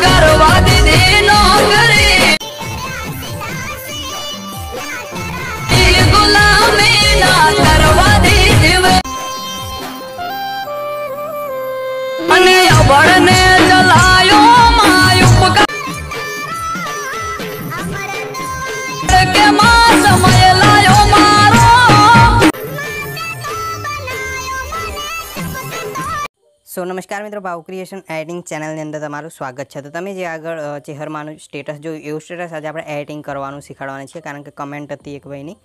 કરવા દીધી નોકરી સો નમસ્કાર મિત્રો ભાવ ક્રિએશન એડિંગ ચેનલની અંદર તમારું સ્વાગત છે તો તમે જે આગળ ચહેરમાનું સ્ટેટસ જોયું એવું સ્ટેટસ આજે આપણે એડિટિંગ કરવાનું શીખવાડવાની છે કારણ કે કમેન્ટ હતી એક ભાઈની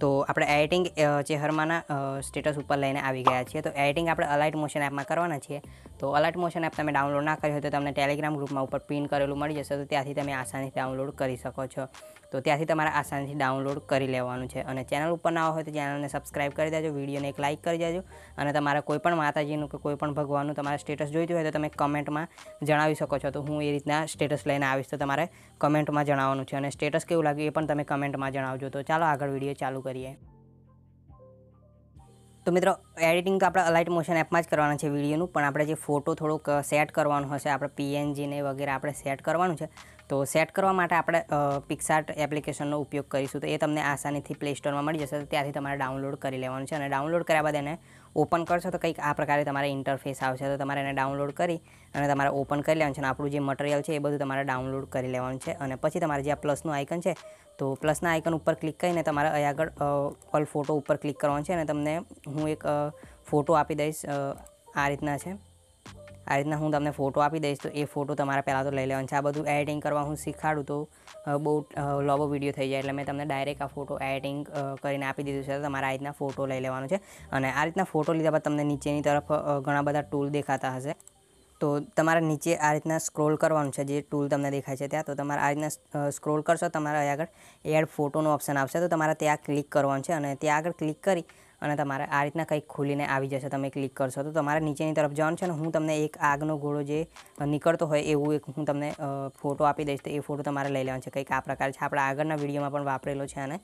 તો આપણે એડિટિંગ ચેહરમાંના સ્ટેટસ ઉપર લઈને આવી ગયા છીએ તો એડિટિંગ આપણે અલાઇટ મોશન એપમાં કરવાના છીએ તો અલાઇટ મોશન એપ તમે ડાઉનલોડ ના કરી હોય તો તમને ટેલિગ્રામ ગ્રુપમાં ઉપર પિન કરેલું મળી જશે તો ત્યાંથી તમે આસાનીથી ડાઉનલોડ કરી શકો છો તો ત્યાંથી તમારે આસાનીથી ડાઉનલોડ કરી લેવાનું છે અને ચેનલ ઉપર ના હોય તો ચેનલને સબસ્ક્રાઇબ કરી દેજો વિડીયોને એક લાઇક કરી દેજો અને તમારા કોઈપણ માતાજીનું કે કોઈપણ ભગવાનનું તમારે સ્ટેટસ જોઈતું હોય તો તમે કમેન્ટમાં જણાવી શકો છો તો હું એ રીતના સ્ટેટસ લઈને આવીશ તો તમારે કમેન્ટમાં જણાવવાનું છે અને સ્ટેટસ કેવું લાગ્યું એ પણ તમે કમેન્ટમાં જણાવજો તો ચાલો આગળ વિડીયો ચાલુ કરીએ તો મિત્રો એડિટિંગ આપણે અલાઇટ મોશન એપમાં જ કરવાના છે વિડીયોનું પણ આપણે જે ફોટો થોડોક સેટ uh, કરવાનો હશે આપણે પીએનજીને વગેરે આપણે સેટ કરવાનું છે તો સેટ કરવા માટે આપણે પિક્સાર્ટ એપ્લિકેશનનો ઉપયોગ કરીશું તો એ તમને આસાનીથી પ્લે સ્ટોરમાં મળી જશે તો ત્યાંથી તમારે ડાઉનલોડ કરી લેવાનું છે અને ડાઉનલોડ કર્યા બાદ એને ઓપન કરશો તો કંઈક આ પ્રકારે તમારે ઇન્ટરફેસ આવશે તો તમારે એને ડાઉનલોડ કરી અને તમારે ઓપન કરી લેવાનું છે અને આપણું જે મટીરિયલ છે એ બધું તમારે ડાઉનલોડ કરી લેવાનું છે અને પછી તમારે જે આ પ્લસનું આઇકન છે તો પ્લસના આઇકન ઉપર ક્લિક કરીને તમારે અહીં આગળ ઓલ ફોટો ઉપર ક્લિક કરવાનો છે અને તમને હું એક ફોટો આપી દઈશ આ રીતના છે આ રીતના હું તમને ફોટો આપી દઈશ તો એ ફોટો તમારે પહેલાં તો લઈ લેવાનું છે આ બધું એડિટિંગ કરવા હું શીખાડું તો બહુ લાંબો વિડીયો થઈ જાય એટલે મેં તમને ડાયરેક્ટ આ ફોટો એડિટિંગ કરીને આપી દીધું છે તો તમારે આ રીતના ફોટો લઈ લેવાનો છે અને આ રીતના ફોટો લીધા બાદ તમને નીચેની તરફ ઘણા બધા ટૂલ દેખાતા હશે તો તમારે નીચે આ રીતના સ્ક્રોલ કરવાનું છે જે ટૂલ તમને દેખાય છે ત્યાં તો તમારે આ રીતના સ્ક્રોલ કરશો તમારે આગળ એડ ફોટોનો ઓપ્શન આવશે તો તમારે ત્યાં ક્લિક કરવાનું છે અને ત્યાં આગળ ક્લિક કરી અને તમારે આ રીતના કંઈક ખોલીને આવી જશે તમે ક્લિક કરશો તો તમારે નીચેની તરફ જવાનું છે અને હું તમને એક આગનો ઘોડો જે નીકળતો હોય એવું એક હું તમને ફોટો આપી દઈશ તો એ ફોટો તમારે લઈ લેવાનો છે કંઈક આ પ્રકાર છે આપણા આગળના વિડીયોમાં પણ વાપરેલો છે અને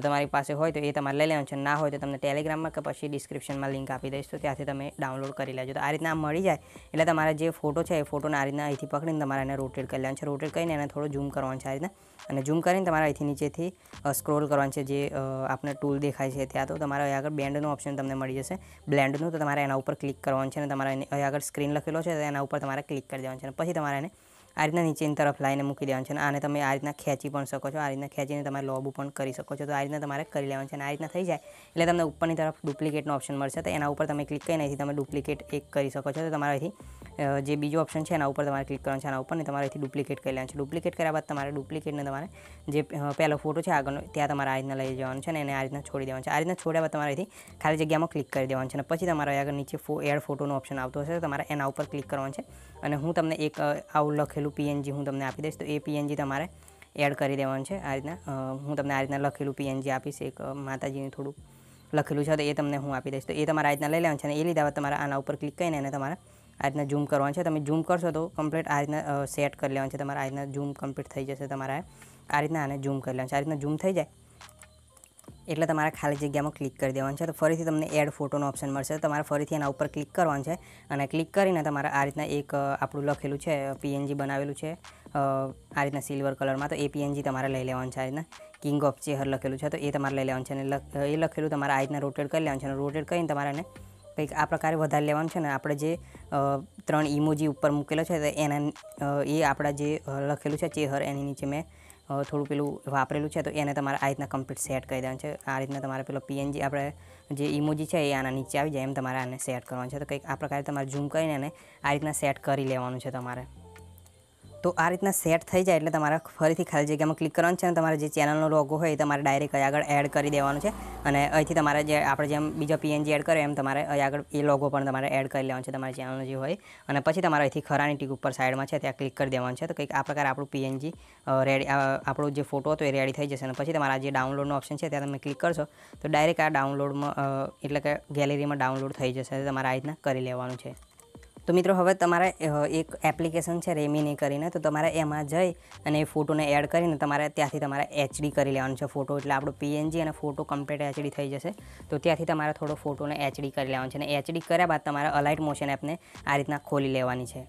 તો તમારી પાસે હોય તો એ તમારે લઈ લેવાનું છે ના હોય તો તમને ટેલિગ્રામમાં કે પછી ડિસ્ક્રિપ્શનમાં લિંક આપી દઈશ તો ત્યાંથી તમે ડાઉનલોડ કરી લેજો તો આ રીતના મળી જાય એટલે તમારા જે ફોટો છે એ ફોટોને આ રીતના અહીંથી પકડીને તમારે એને રોટેટ કરી લેવાનું છે રોટેટ કરીને એને થોડું ઝૂમ કરવાનું છે આ રીતના અને ઝૂમ કરીને તમારે અહીંથી નીચેથી સ્ક્રોલ કરવાનું છે જે આપણે ટૂલ દેખાય છે ત્યાં તો તમારે આગળ બેન્ડનું ઓપ્શન તમને મળી જશે બ્લેન્ડનું તો તમારે એના ઉપર ક્લિક કરવાનું છે અને તમારે અહીં આગળ સ્ક્રીન લખેલો છે તો એના ઉપર તમારે ક્લિક કરી દેવાનું છે અને પછી તમારે એને આ રીતના નીચેની તરફ લાઈને મૂકી દેવાનું છે અને આને તમે આ રીતના ખેંચી પણ શકો છો આ રીતના ખેંચીને તમારે લોબુ પણ કરી શકો છો તો આ રીતના તમારે કરી લેવાનું છે અને આ રીતના થઈ જાય એટલે તમને ઉપરની તરફ ડુપ્લિકેટનો ઓપ્શન મળશે તો એના ઉપર તમે ક્લિક કરીને અહીંથી તમે ડુપ્લિકેટ એક કરી શકો છો તો તમારાથી જે બીજો ઓપ્શન છે એના ઉપર તમારે ક્લિક કરવાનું છે એના ઉપર ને તમારે ડુપ્લિકેટ કરી લેવાનું છે ડુપ્લિકેટ કર્યા બાદ તમારે ડુપ્લિકેટને તમારે જે પહેલો ફોટો છે આગળનો ત્યાં તમારે આ રીતના લઈ જવાનું છે ને એને આ રીતના છોડી દેવાનું છે આ રીતના છોડ્યા બાદ તમારે ખાલી જગ્યામાં ક્લિક કરી દેવાનું છે અને પછી તમારે આગળ નીચે એડ ફોટોનો ઓપ્શન આવતો હશે તમારે એના ઉપર ક્લિક કરવાનું છે અને હું તમને એક આવું લખેલું લખેલું પીએનજી હું તમને આપી દઈશ તો એ પીએનજી તમારે એડ કરી દેવાનું છે આ રીતના હું તમને આ રીતના લખેલું પીએનજી આપીશ એક માતાજીનું થોડું લખેલું છે તો એ તમને હું આપી દઈશ તો એ તમારે આ રીતના લઈ લેવાનું છે અને એ લીધા બાદ તમારે આના ઉપર ક્લિક કરીને એને તમારે આ રીતના ઝૂમ કરવાનું છે તમે ઝૂમ કરશો તો કમ્પ્લીટ આ રીતના સેટ કરી લેવાનું છે તમારે આ રીતના ઝૂમ કમ્પ્લીટ થઈ જશે તમારે આ રીતના આને ઝૂમ કરી લેવાનું છે આ રીતના ઝૂમ થઈ જાય એટલે તમારે ખાલી જગ્યામાં ક્લિક કરી દેવાનું છે તો ફરીથી તમને એડ ફોટોનો ઓપ્શન મળશે તમારે ફરીથી એના ઉપર ક્લિક કરવાનું છે અને ક્લિક કરીને તમારે આ રીતના એક આપણું લખેલું છે પીએનજી બનાવેલું છે આ રીતના સિલ્વર કલરમાં તો એ પીએનજી તમારે લઈ લેવાનું છે આ રીતના કિંગ ઓફ ચેહર લખેલું છે તો એ તમારે લઈ લેવાનું છે અને એ લખેલું તમારે આ રીતના રોટેટ કરી લેવાનું છે અને રોટેટ કરીને તમારે એને કંઈક આ પ્રકારે વધારે લેવાનું છે ને આપણે જે ત્રણ ઇમોજી ઉપર મૂકેલો છે તો એના એ આપણા જે લખેલું છે ચેહર એની નીચે મેં થોડું પેલું વાપરેલું છે તો એને તમારે આ રીતના કમ્પ્લીટ સેટ કરી દેવાનું છે આ રીતના તમારે પેલો પીએનજી આપણે જે ઇમોજી છે એ આના નીચે આવી જાય એમ તમારે આને સેટ કરવાનું છે તો કંઈક આ પ્રકારે તમારે ઝૂમ કરીને આ રીતના સેટ કરી લેવાનું છે તમારે તો આ રીતના સેટ થઈ જાય એટલે તમારે ફરીથી ખાલી જગ્યામાં ક્લિક કરવાનું છે અને તમારે જે ચેનલનો લોગો હોય એ તમારે ડાયરેક્ટ આગળ એડ કરી દેવાનું છે અને અહીંથી તમારે જે આપણે જેમ બીજો પીએનજી એડ કર્યો એમ તમારે આગળ એ લોગો પણ તમારે એડ કરી લેવાનો છે તમારી ચેનલનો જે હોય અને પછી તમારે અહીંથી ખરાની ટીક ઉપર સાઈડમાં છે ત્યાં ક્લિક કરી દેવાનું છે તો કંઈક આ પ્રકારે આપણું પીએનજી રેડી આપણો જે ફોટો હતો એ રેડી થઈ જશે અને પછી તમારા જે ડાઉનલોડનો ઓપ્શન છે ત્યાં તમે ક્લિક કરશો તો ડાયરેક્ટ આ ડાઉનલોડમાં એટલે કે ગેલેરીમાં ડાઉનલોડ થઈ જશે તમારે આ રીતના કરી લેવાનું છે તો મિત્રો હવે તમારે એક એપ્લિકેશન છે રેમીની કરીને તો તમારે એમાં જઈ અને એ ફોટોને એડ કરીને તમારે ત્યાંથી તમારે એચડી કરી લેવાનો છે ફોટો એટલે આપણો પીએનજી અને ફોટો કમ્પ્લીટ એચડી થઈ જશે તો ત્યાંથી તમારે થોડો ફોટોને એચડી કરી લેવાનો છે અને એચડી કર્યા બાદ તમારે અલાઇટ મોશન એપને આ રીતના ખોલી લેવાની છે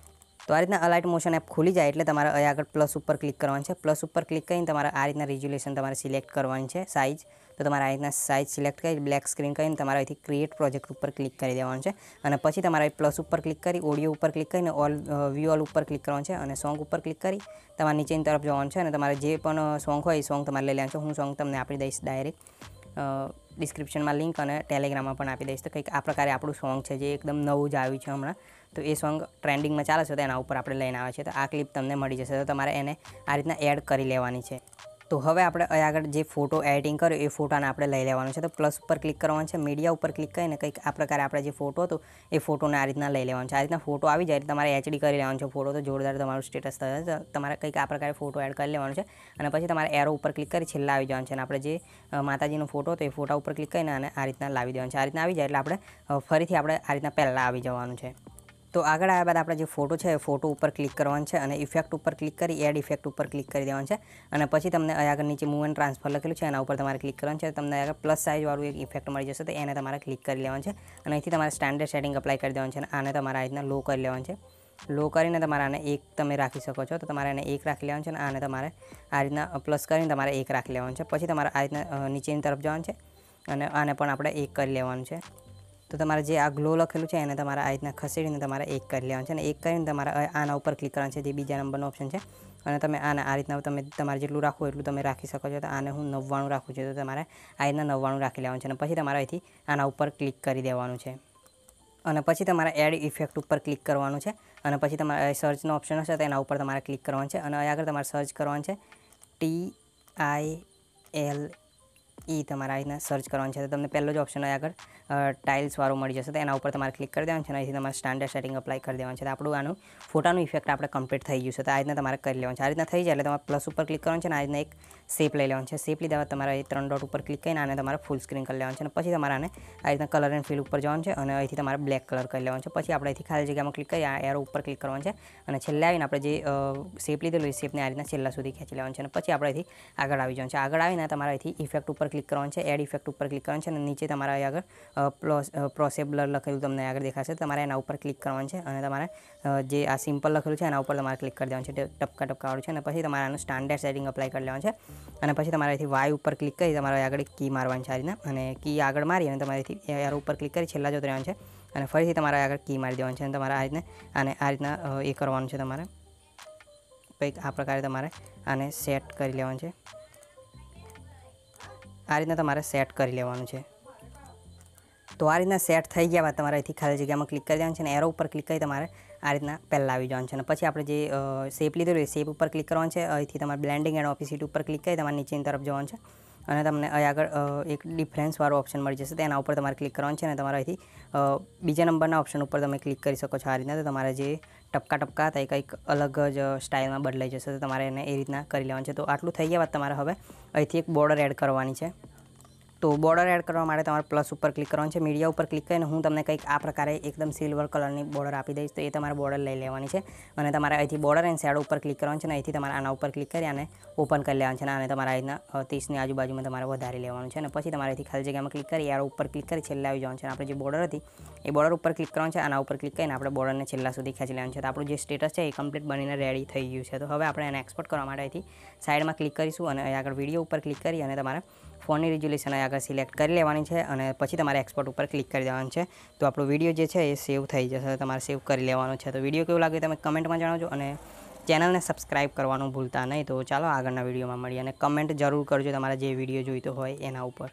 તો આ રીતના અલાઇટ મોશન એપ ખુલી જાય એટલે તમારે અહીં આગળ પ્લસ ઉપર ક્લિક કરવાનું છે પ્લસ ઉપર ક્લિક કરીને તમારે આ રીતના રિઝ્યુલેશન તમારે સિલેક્ટ કરવાની છે સાઇઝ તો તમારે આ રીતના સાઇઝ સિલેક્ટ કરી બ્લેક સ્ક્રીન કરીને તમારે અહીંથી ક્રિએટ પ્રોજેક્ટ ઉપર ક્લિક કરી દેવાનું છે અને પછી તમારે પ્લસ ઉપર ક્લિક કરી ઓડિયો ઉપર ક્લિક કરીને ઓલ વ્યૂ ઓલ ઉપર ક્લિક કરવાનું છે અને સોંગ ઉપર ક્લિક કરી તમારે નીચેની તરફ જવાનું છે અને તમારે જે પણ સોંગ હોય એ સોંગ તમારે લઈ લેવાનું છે હું સોંગ તમને આપી દઈશ ડાયરેક્ટ ડિસ્ક્રિપ્શનમાં લિંક અને ટેલિગ્રામમાં પણ આપી દઈશ તો કંઈક આ પ્રકારે આપણું સોંગ છે જે એકદમ નવું જ આવ્યું છે હમણાં તો એ સોંગ ટ્રેન્ડિંગમાં ચાલે છે તો એના ઉપર આપણે લઈને આવે છે તો આ ક્લિપ તમને મળી જશે તો તમારે એને આ રીતના એડ કરી લેવાની છે તો હવે આપણે આગળ જે ફોટો એડિટિંગ કર્યો એ ફોટાને આપણે લઈ લેવાનો છે તો પ્લસ ઉપર ક્લિક કરવાનું છે મીડિયા ઉપર ક્લિક કરીને કંઈક આ પ્રકારે આપણે જે ફોટો હતો એ ફોટોને આ રીતના લઈ લેવાનો છે આ રીતના ફોટો આવી જાય તમારે એચડી કરી લેવાનો છે ફોટો તો જોરદાર તમારું સ્ટેટસ થશે તમારે કંઈક આ પ્રકારે ફોટો એડ કરી લેવાનો છે અને પછી તમારે એરો ઉપર ક્લિક કરી છેલ્લા આવી જવાનું છે અને આપણે જે માતાજીનો ફોટો હતો એ ફોટા ઉપર ક્લિક કરીને અને આ રીતના લાવી દેવાનું છે આ રીતના આવી જાય એટલે આપણે ફરીથી આપણે આ રીતના પહેલાં આવી જવાનું છે તો આગળ આવ્યા બાદ આપણે જે ફોટો છે એ ફોટો ઉપર ક્લિક કરવાનો છે અને ઇફેક્ટ ઉપર ક્લિક કરી એડ ઇફેક્ટ ઉપર ક્લિક કરી દેવાનું છે અને પછી તમને આગળ નીચે મૂવ એન્ડ ટ્રાન્સફર લખેલું છે એના ઉપર તમારે ક્લિક કરવાનું છે તમને આગળ પ્લસ સાઇઝવાળું એક ઇફેક્ટ મળી જશે તો એને તમારે ક્લિક કરી લેવાનું છે અને અહીંથી તમારે સ્ટાન્ડર્ડ સેટિંગ અપ્લાય કરી દેવાનું છે અને આને તમારે આ રીતના લો કરી લેવાનું છે લો કરીને તમારે આને એક તમે રાખી શકો છો તો તમારે એને એક રાખી લેવાનું છે અને આને તમારે આ રીતના પ્લસ કરીને તમારે એક રાખી લેવાનું છે પછી તમારે આ રીતના નીચેની તરફ જવાનું છે અને આને પણ આપણે એક કરી લેવાનું છે તો તમારે જે આ ગ્લો લખેલું છે એને તમારે આ રીતના ખસેડીને તમારે એક કરી લેવાનું છે અને એક કરીને તમારે આના ઉપર ક્લિક કરવાનું છે જે બીજા નંબરનો ઓપ્શન છે અને તમે આને આ રીતના તમે તમારે જેટલું રાખવું એટલું તમે રાખી શકો છો તો આને હું નવ્વાણું રાખું છું તો તમારે આ રીતના નવ્વાણું રાખી લેવાનું છે અને પછી તમારે અહીંથી આના ઉપર ક્લિક કરી દેવાનું છે અને પછી તમારે એડ ઇફેક્ટ ઉપર ક્લિક કરવાનું છે અને પછી તમારે સર્ચનો ઓપ્શન હશે તો એના ઉપર તમારે ક્લિક કરવાનું છે અને આગળ તમારે સર્ચ કરવાનું છે ટી આઈ એલ એ તમારે આ રીતના સર્ચ કરવાનું છે તો તમને પહેલો જ ઓપ્શન આગળ ટાઇલ્સવાળો મળી જશે તો એના ઉપર તમારે ક્લિક કરી દેવાનું છે અને અહીંથી તમારે સ્ટાન્ડર્ડ સેટિંગ અપ્લાય કરી દેવાનું છે તો આપણું આનું ફોટાનું ઇફેક્ટ આપણે કમ્પ્લીટ થઈ ગયું છે તો આ રીતના તમારે કરી લેવાનું છે આ રીતના થઈ જાય એટલે તમારે પ્લસ ઉપર ક્લિક કરવાનું છે અને આ રીતના એક શેપ લઈ લેવાનું છે શેપ લીધા બાદ તમારે ત્રણ ડોટ ઉપર ક્લિક કરીને આને તમારે ફૂલ સ્ક્રીન કરી લેવાનું છે અને પછી તમારે આને આ રીતના કલર એન્ડ ફિલ ઉપર જવાનું છે અને અહીંથી તમારે બ્લેક કલર કરી લેવાનું છે પછી આપણે અહીંથી ખાલી જગ્યામાં ક્લિક કરી આ એરો ઉપર ક્લિક કરવાનું છે અને છેલ્લે આવીને આપણે જે શેપ લીધેલું એ શેપને આ રીતના છેલ્લા સુધી ખેંચી લેવાનું છે અને પછી આપણે અહીંથી આગળ આવી જવાનું છે આગળ આવીને તમારે અહીંથી ઇફેક્ટ ઉપર ક્લિક ક્લિક કરવાનું છે એડ ઇફેક્ટ ઉપર ક્લિક કરવાનું છે અને નીચે તમારે આગળ પ્રોસેબ્લર લખેલું તમને આગળ દેખાશે તમારે એના ઉપર ક્લિક કરવાનું છે અને તમારે જે આ સિમ્પલ લખેલું છે એના ઉપર તમારે ક્લિક કરી દેવાનું છે ટપકા ટપકાવાળું છે અને પછી તમારે આનું સ્ટાન્ડર્ડ સેટિંગ અપ્લાય કરી લેવાનું છે અને પછી તમારે એથી વાય ઉપર ક્લિક કરી તમારે આગળ કી મારવાની છે આ રીતના અને કી આગળ મારી અને તમારે તમારેથી એર ઉપર ક્લિક કરી છેલ્લા જતું રહેવાનું છે અને ફરીથી તમારે આગળ કી મારી દેવાનું છે અને તમારે આ રીતના આને આ રીતના એ કરવાનું છે તમારે કંઈક આ પ્રકારે તમારે આને સેટ કરી લેવાનું છે આ રીતના તમારે સેટ કરી લેવાનું છે તો આ રીતના સેટ થઈ ગયા બાદ તમારે અહીંથી ખાલી જગ્યામાં ક્લિક કરી દેવાનું છે અને એરો ઉપર ક્લિક કરી તમારે આ રીતના પહેલાં આવી જવાનું છે અને પછી આપણે જે શેપ લીધેલું એ સેપ ઉપર ક્લિક કરવાનું છે અહીંથી તમારે બ્લેન્ડિંગ એન્ડ ઓફિસિટ ઉપર ક્લિક કરી તમારે નીચેની તરફ જવાનું છે અને તમને અહીં આગળ એક ડિફરન્સવાળો ઓપ્શન મળી જશે તેના ઉપર તમારે ક્લિક કરવાનું છે અને તમારે અહીંથી બીજા નંબરના ઓપ્શન ઉપર તમે ક્લિક કરી શકો છો આ રીતના તો તમારે જે ટપકા ટપકા થાય કંઈક અલગ જ સ્ટાઇલમાં બદલાઈ જશે તો તમારે એને એ રીતના કરી લેવાનું છે તો આટલું થઈ ગયા બાદ તમારે હવે અહીંથી એક બોર્ડર એડ કરવાની છે તો બોર્ડર એડ કરવા માટે તમારે પ્લસ ઉપર ક્લિક કરવાનું છે મીડિયા ઉપર ક્લિક કરીને હું તમને કંઈક આ પ્રકારે એકદમ સિલ્વર કલરની બોર્ડર આપી દઈશ તો એ તમારે બોર્ડર લઈ લેવાની છે અને તમારે અહીંથી બોર્ડર એન્ડ શેડો ઉપર ક્લિક કરવાનું છે અને અહીંથી તમારે આના ઉપર ક્લિક કરી અને ઓપન કરી લેવાનું છે અને તમારા તમારે અહીંના ત્રીસની આજુબાજુમાં તમારે વધારી લેવાનું છે અને પછી તમારે અહીંથી ખાલી જગ્યામાં ક્લિક કરી યાર ઉપર ક્લિક કરી છેલ્લા આવી જવાનું છે આપણે જે બોર્ડર હતી એ બોર્ડર ઉપર ક્લિક કરવાનું છે આના ઉપર ક્લિક કરીને આપણે બોર્ડરને છેલ્લા સુધી ખેંચી લેવાનું છે તો આપણું જે સ્ટેટસ છે એ કમ્પ્લીટ બનીને રેડી થઈ ગયું છે તો હવે આપણે એને એક્સપોર્ટ કરવા માટે અહીંથી સાઈડમાં ક્લિક કરીશું અને આગળ વિડીયો ઉપર ક્લિક કરી અને તમારે ફોનની રિઝોલ્યુશન આગળ સિલેક્ટ કરી લેવાની છે અને પછી તમારે એક્સપોર્ટ ઉપર ક્લિક કરી દેવાનું છે તો આપણો વિડીયો જે છે એ સેવ થઈ જશે તમારે સેવ કરી લેવાનો છે તો વિડીયો કેવું લાગ્યું તમે કમેન્ટમાં જણાવજો અને ચેનલને સબસ્ક્રાઈબ કરવાનું ભૂલતા નહીં તો ચાલો આગળના વિડીયોમાં મળીએ અને કમેન્ટ જરૂર કરજો તમારે જે વિડીયો જોઈતો હોય એના ઉપર